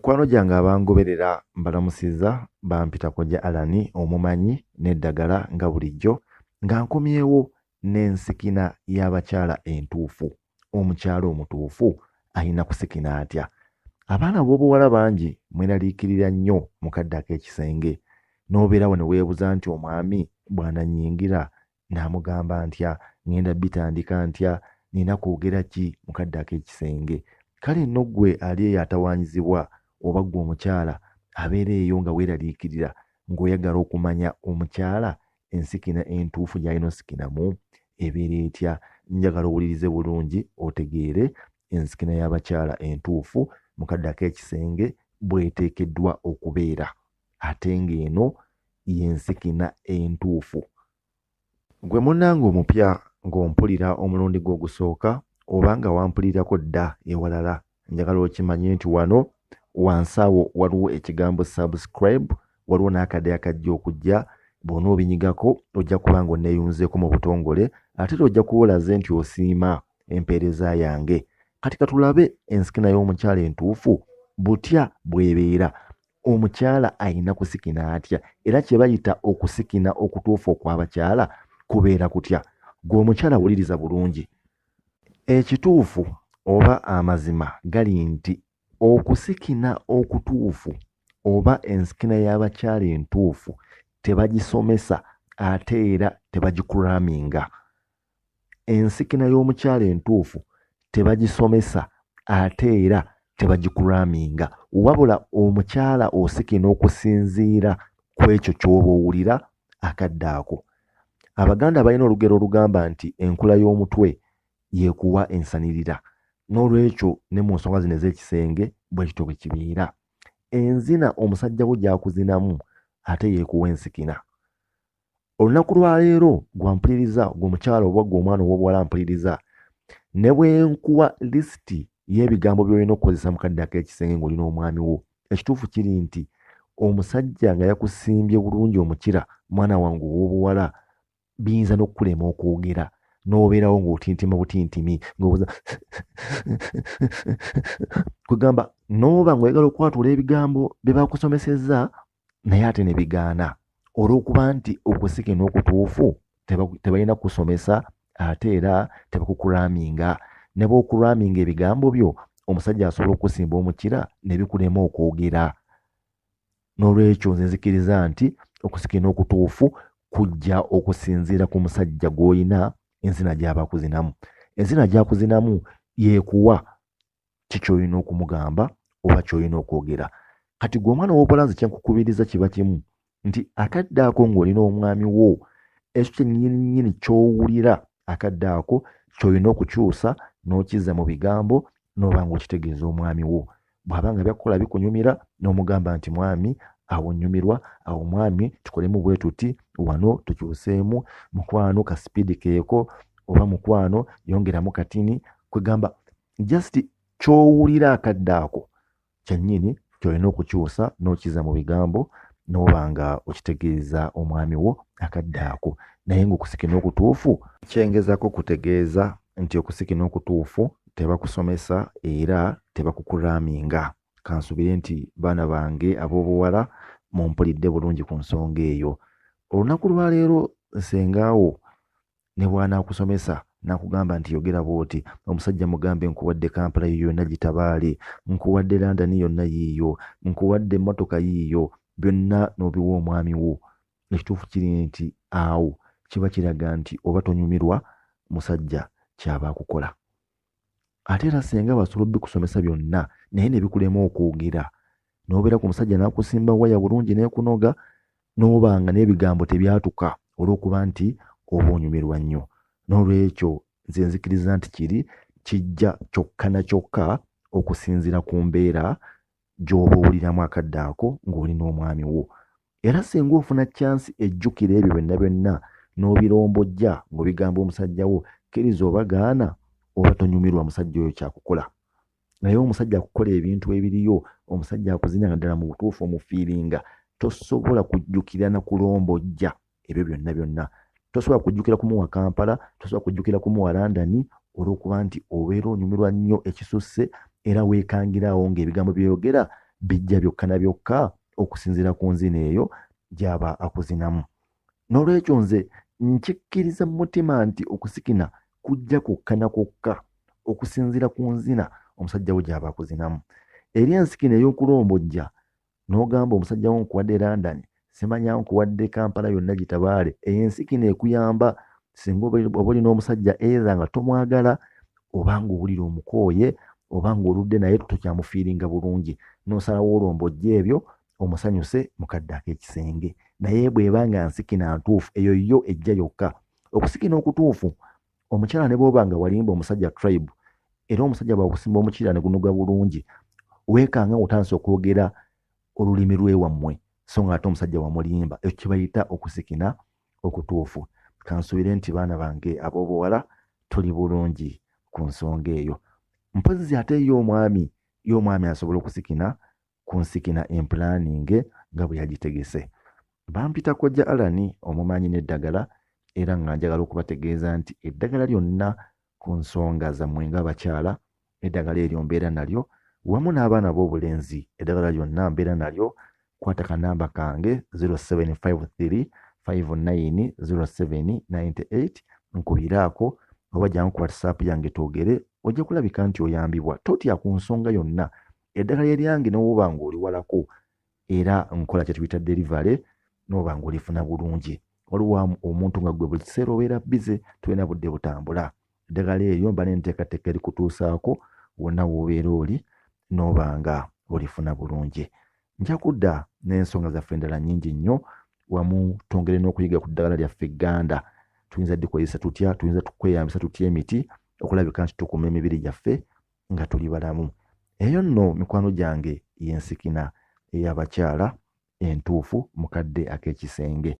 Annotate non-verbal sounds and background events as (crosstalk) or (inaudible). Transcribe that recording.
mikwano gyange abangoberera mbalamusiza bampitako gya alani omumanyi n'eddagala nga bulijjo nga nkomyewo n'ensikina y'abakyala entuufu omukyala omutuufu ayina kusikina atya abaana b'obuwala bangi mweraliikirira nnyo mukaddako ekisenge n'obeerawo ne weebuza nti omwami bw'ananyingira n'amugamba ntya ngenda bitandika ntya nina kwogera ki mukaddako ekisenge kale nno ggwe ali eyo atawanyizibwa oba gwe omukyala abeera eyo nga weeraliikirira ng'oyagala okumanya omukyala ensikina entuufu gy'alina osikinamu ebeera etya njagala owulirize bulungi otegeere ensikina y'abakyala entuufu mukaddako ekisenge bweteekeddwa okubeera ate ng'eno y'ensikina entuufu gwe munnanga omupya ng'ompulira omulundi gw'ogusooka oba nga wampulirako dda ewalala njagala okimanye nti wano wansi awo waliwo ekigambo subscribe waliwo n'akade akajja okujja bwona obinyigako ojja kuba nga onneeyunzeeko mu butongole ate te ojja kuwolaze nti osiima empeereza yange kati katulabe ensikina y'omukyala entuufu butya bwebeera omukyala ayina kusikina atya era kye bayita okusikina okutuufu okw'abakyala kubeera kutya gwe omukyala wuliriza bulungi ekituufu oba amazima gali nti okusikina okutuufu oba ensikina y'abakyala entuufu tebagisomesa ate era tebagikulaaminga ensikina y'omukyala entuufu tebagisomesa ate era tebagikulaaminga wabula omukyala osikina okusinziira ku ekyo ky'oba owulira akadde ako abaganda balina olugero olugamba nti enkula y'omutwe yekuwa ensanirira n'olwekyo ne mu nsonga zino ez'ekisenge bwekityo bwe kibeera enzina omusajja wo gyakuzinamu ate yeekuwa ensikina olunaku lwaleero gwampuliriza gwe omukyala oba gwe omwana owobuwala mpuliriza ne bwenkuwa lisiti y'ebigambo byolina okukozesa mukadde ak'ekisenge ng'olina omwami wo ekituufu kiri nti omusajja nga yakusimbye bulungi omukira mwana wange ow'obuwala biyinza n'okukulema okwogera nobeerawo ngaotintima butintimi ngaobuza (laughs) kwegamba nooba ngaoyagala okukwatuula ebigambo byebakusomeseza naye ate nebigaana olwokuba nti okusike nokutuufu tebalina kusomesa ate era tebakukulaminga nebaokulaminga ebigambo byo omusajja asobola okusimba omukira nebikulema okwogera nolwekyo nze nzikiriza nti okusikira n'okutuufu kujja okusinziira ku musajja gwolina enzina gyabakuzinamu enzina gyakuzinamu yekuwa kikyoyina okumugamba oba kyoyina okwogera kati gwe omwana wobulanzi kyenkukubiriza kiba kimu nti akadde ako ngaolina omwami wo ekyo kyenyini kyowulira akadde ako kyoyina okukyusa nokiza mu bigambo noba nga okitegeeza omwami wo bwabanga byakukola bikunyumira nomugamba nti mwami awo nyumirwa awo mwami tukolemu bwetuti wano tukyuseemu mukwano kasipiidi keeko oba mukwano yongeramu katini kwegamba just kyowulira akadde ako kyennyini kyolina okukyusa n'okiza mu bigambo noba nga okitegeeza omwami wo akadde ako naye ngaokusiki n'okutuufu kyengezako kutegeeza nti okusiki n'okutuufu tebakusomesa era tebakukuraaminga kansubire nti baana bange ab'obuwala mumpulidde bulungi ku nsonga eyo olunaku lwaleero nsengaawo ne bwanaakusomesa nakugamba nti yogera bwoti omusajja mugambe nkuwadde kampala yo yonna gitabaale nkuwadde landani yonna yiiyo nkuwadde emotoka yiiyo byonna nobiwa omwami wo ekituufu kiri nti awo kiba kiraga nti oba tonyumirwa musajja kyaba akukola ate era senga basobola obikusomesa byonna naye nebikulema okwogera nobeera ku musajja nakusimba waya bulungi nekunoga n'obanga n'ebigambo tebyatuka olw'okuba nti oba onyumirwa nnyo n'olwekyo nze nzikiriza nti kiri kijja kyokka na kyokka okusinziira ku mbeera gy'oba owuliramu akaddaako ng'oli n'omwami wo era singa ofuna kyansi ejjukira ebyo byonna byonna n'obirombojja ng'obigamba omusajja wo kkiriza oba gaana oba tonyumirwa musajja oyo kyakukola naye omusajja akukola ebintu ebiriyo omusajja akuzinya nga ddala mu butuufu omufiiringa tosobola kujjukira na kulombojja ebyo byonna byonna tosobola kujjukira kumuwa kampala tosobola kujjukira kumuwa londoni olwokuba nti obeera onyumirwa nnyo ekisusse era weekangiraawo ngaebigambo byoyogera bijja byokka na byokka okusinziira ku nzina eyo gyaba akuzinamu n'olwekyo nze nkikkiriza mu mutima nti okusikina kujja kwokka na kwokka okusinziira ku nzina omusajja we gyaba akuzinamu eri ensikina ey'okulombojja nogamba omusajja wonkuwadde london simanya nkuwadde kampala yonna gitabaale ensi kino ekuyamba singa oba olina omusajja eza nga tomwagala obanga owulira omukooye obanga oludde naye tokyamufiiringa bulungi nosalawo olombojja ebyo omusanyuse mukaddeako ekisenge naye bwebanga nsikina ntuufu eyo yo ejja yokka okusikina okutuufu omukyala ne bwoba nga walimba omusajja tribe era omusajja bwakusimba omukiira ne gunoga bulungi weekanga otandisa okwogera olulimi lwewammwe so nga ate omusajja wamulimba ekyo kibayita okusikina okutuufu kansuubire nti baana bange abobuwala tuli bulungi ku nsonga eyo mpozizi ate yomwami yomwami asobola okusikina ku nsikina empulaninge nga bwe yagitegese bampita kojja alani omumanyi n'eddagala era nga njagala okubategeeza nti eddagala lyonna ku nsonga zammwe nga abakyala eddagala eryo mbeera nalyo wamu n'abaana b'obulenzi eddagala lyonna mbeera nalyo kwata kanamba kange 0753590798 nkubiraako oba jangu kuwatisaapu yange twogere ojja kulabika nti oyambibwa totya ku nsonga yonna eddagala eryange n'owooba nga oliwalako era nkola kyetuyita derivale n'oba nga olifuna bulungi oliwa omuntu nga gwe buli kiseera obeera bize tulina budde butambula eddagala eryo mba nenteekateeka erikutuusaako wonna woobeera oli n'oba nga olifuna bulungi nja kudda n'ensonga zaffe endala nyingi nnyo wamu tongere n'okuyiga ku ddagala lyaffe egganda tuyinza ddikozesa tutya tuyinza tukweyambisa tutya emiti okulabika nti tukuma emibiri gyaffe nga tuli balamu eyo nno mikwano gyange yensikina eyabakyala entuufu mukadde ak'ekisenge